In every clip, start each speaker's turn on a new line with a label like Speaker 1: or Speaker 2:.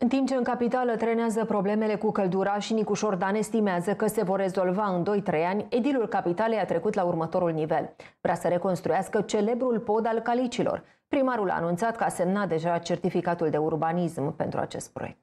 Speaker 1: În timp ce în capitală trenează problemele cu căldura și Nicu Șordan estimează că se vor rezolva în 2-3 ani, edilul capitalei a trecut la următorul nivel. Vrea să reconstruiască celebrul pod al calicilor. Primarul a anunțat că a semnat deja certificatul de urbanism pentru acest proiect.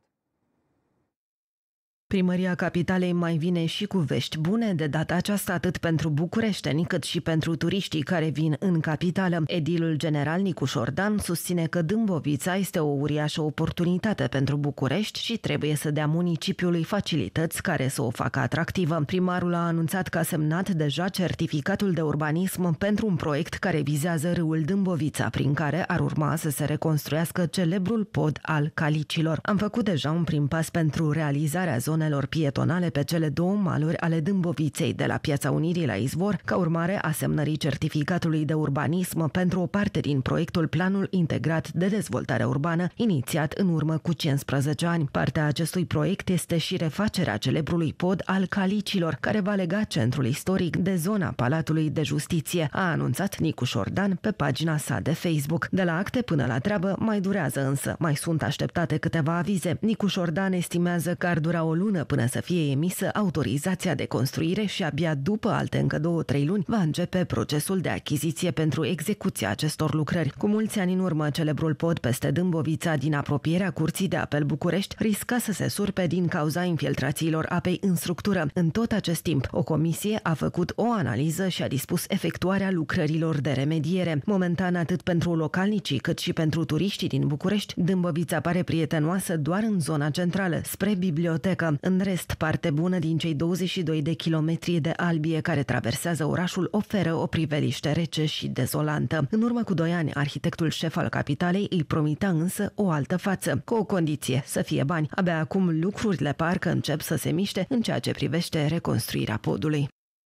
Speaker 2: Primăria Capitalei mai vine și cu vești bune de data aceasta atât pentru bucureșteni cât și pentru turiștii care vin în capitală. Edilul general Nicu Șordan susține că Dâmbovița este o uriașă oportunitate pentru București și trebuie să dea municipiului facilități care să o facă atractivă. Primarul a anunțat că a semnat deja certificatul de urbanism pentru un proiect care vizează râul Dâmbovița, prin care ar urma să se reconstruiască celebrul pod al Calicilor. Am făcut deja un prim pas pentru realizarea zonei zonelor pietonale pe cele două maluri ale Dâmboviței de la Piața Unirii la Izvor, ca urmare a semnării certificatului de urbanism pentru o parte din proiectul Planul Integrat de Dezvoltare Urbană, inițiat în urmă cu 15 ani. Partea acestui proiect este și refacerea celebrului pod al Calicilor, care va lega centrul istoric de zona Palatului de Justiție, a anunțat Nicu Șordan pe pagina sa de Facebook. De la acte până la treabă mai durează însă, mai sunt așteptate câteva avize. Nicu Șordan estimează că ar dura o lună lună până să fie emisă autorizația de construire și abia după alte încă două-trei luni va începe procesul de achiziție pentru execuția acestor lucrări. Cu mulți ani în urmă, celebrul pod peste Dâmbovița din apropierea Curții de Apel București risca să se surpe din cauza infiltrațiilor apei în structură. În tot acest timp, o comisie a făcut o analiză și a dispus efectuarea lucrărilor de remediere. Momentan, atât pentru localnicii cât și pentru turiștii din București, Dâmbovița pare prietenoasă doar în zona centrală, spre bibliotecă. În rest, parte bună din cei 22 de kilometri de albie care traversează orașul oferă o priveliște rece și dezolantă. În urmă cu doi ani, arhitectul șef al capitalei îi promitea însă o altă față, cu o condiție, să fie bani. Abia acum lucrurile parcă încep să se miște în ceea ce privește reconstruirea podului.